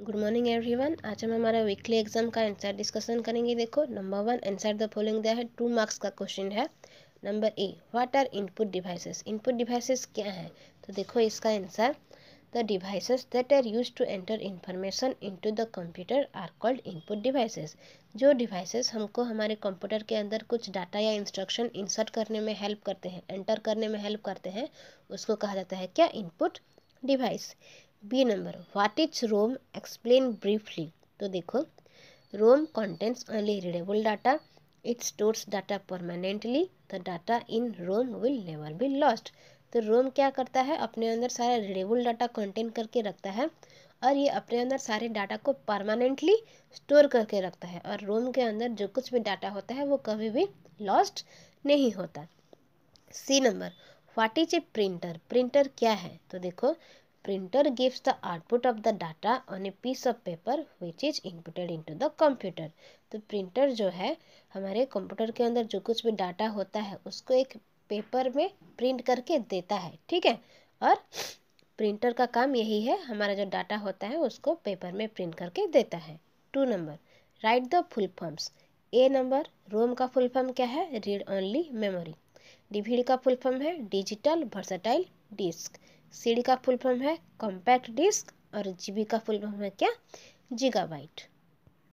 good morning everyone आज हम हमारा वीकली एग्जाम का आंसर डिस्कशन करेंगे देखो number one answer the following दिया है टू मार्क्स का क्वेश्चन है number A what are input devices input devices क्या हैं तो देखो इसका answer the devices that are used to enter information into the computer are called input devices जो डिवाइसेस हमको हमारे कंप्यूटर के अंदर कुछ डाटा या इंस्ट्रक्शन इंसर्ट करने में हेल्प करते हैं एंटर करने में हेल्प करते हैं उसको कहा जाता है क्या input device B number what is ROM explain briefly तो देखो ROM contents only readable data it stores data permanently the data in ROM will never be lost तो रोम क्या करता है अपने अंदर सारा रीडेबल डाटा कंटेन करके रखता है और ये अपने अंदर सारे डाटा को परमानेंटली स्टोर करके रखता है और रोम के अंदर जो कुछ भी डाटा होता है वो कभी भी लॉस्ट नहीं होता C number what is a printer printer क्या है तो देखो printer gives the output of the data on a piece of paper which is inputted into the computer तो printer जो है हमारे computer के अंदर जो कुछ भी data होता है उसको एक पेपर में प्रिंट करके देता है ठीक है और प्रिंटर का काम यही है हमारा जो डाटा होता है उसको पेपर में प्रिंट करके देता है two number write the full forms A number ROM का फुल फॉर्म क्या है रीड ओनली मेमोरी डीवीडी का फुल फॉर्म है डिजिटल वर्सटाइल डिस्क सीडी का फुल फॉर्म है कॉम्पैक्ट डिस्क और जीबी का फुल फॉर्म है क्या जीगाबाइट